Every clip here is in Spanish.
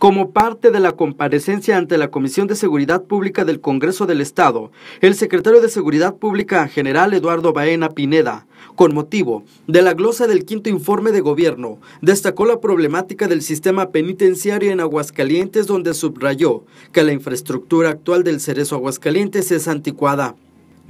Como parte de la comparecencia ante la Comisión de Seguridad Pública del Congreso del Estado, el secretario de Seguridad Pública General Eduardo Baena Pineda, con motivo de la glosa del quinto informe de gobierno, destacó la problemática del sistema penitenciario en Aguascalientes, donde subrayó que la infraestructura actual del Cerezo Aguascalientes es anticuada.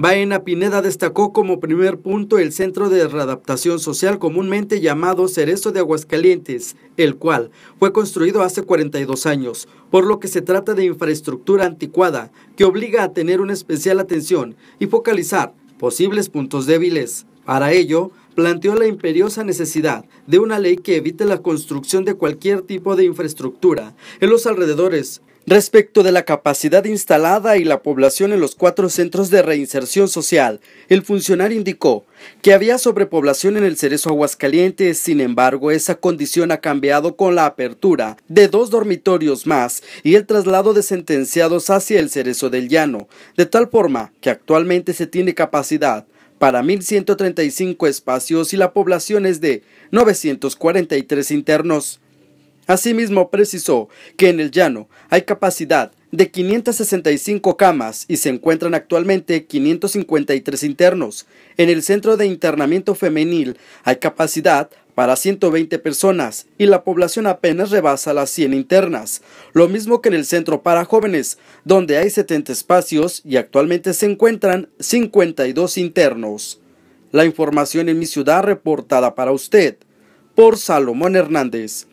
Baena Pineda destacó como primer punto el Centro de Readaptación Social comúnmente llamado Cerezo de Aguascalientes, el cual fue construido hace 42 años, por lo que se trata de infraestructura anticuada que obliga a tener una especial atención y focalizar posibles puntos débiles. Para ello, planteó la imperiosa necesidad de una ley que evite la construcción de cualquier tipo de infraestructura en los alrededores Respecto de la capacidad instalada y la población en los cuatro centros de reinserción social, el funcionario indicó que había sobrepoblación en el Cerezo Aguascalientes, sin embargo, esa condición ha cambiado con la apertura de dos dormitorios más y el traslado de sentenciados hacia el Cerezo del Llano, de tal forma que actualmente se tiene capacidad para 1.135 espacios y la población es de 943 internos. Asimismo, precisó que en el llano hay capacidad de 565 camas y se encuentran actualmente 553 internos. En el centro de internamiento femenil hay capacidad para 120 personas y la población apenas rebasa las 100 internas, lo mismo que en el centro para jóvenes, donde hay 70 espacios y actualmente se encuentran 52 internos. La información en mi ciudad reportada para usted por Salomón Hernández.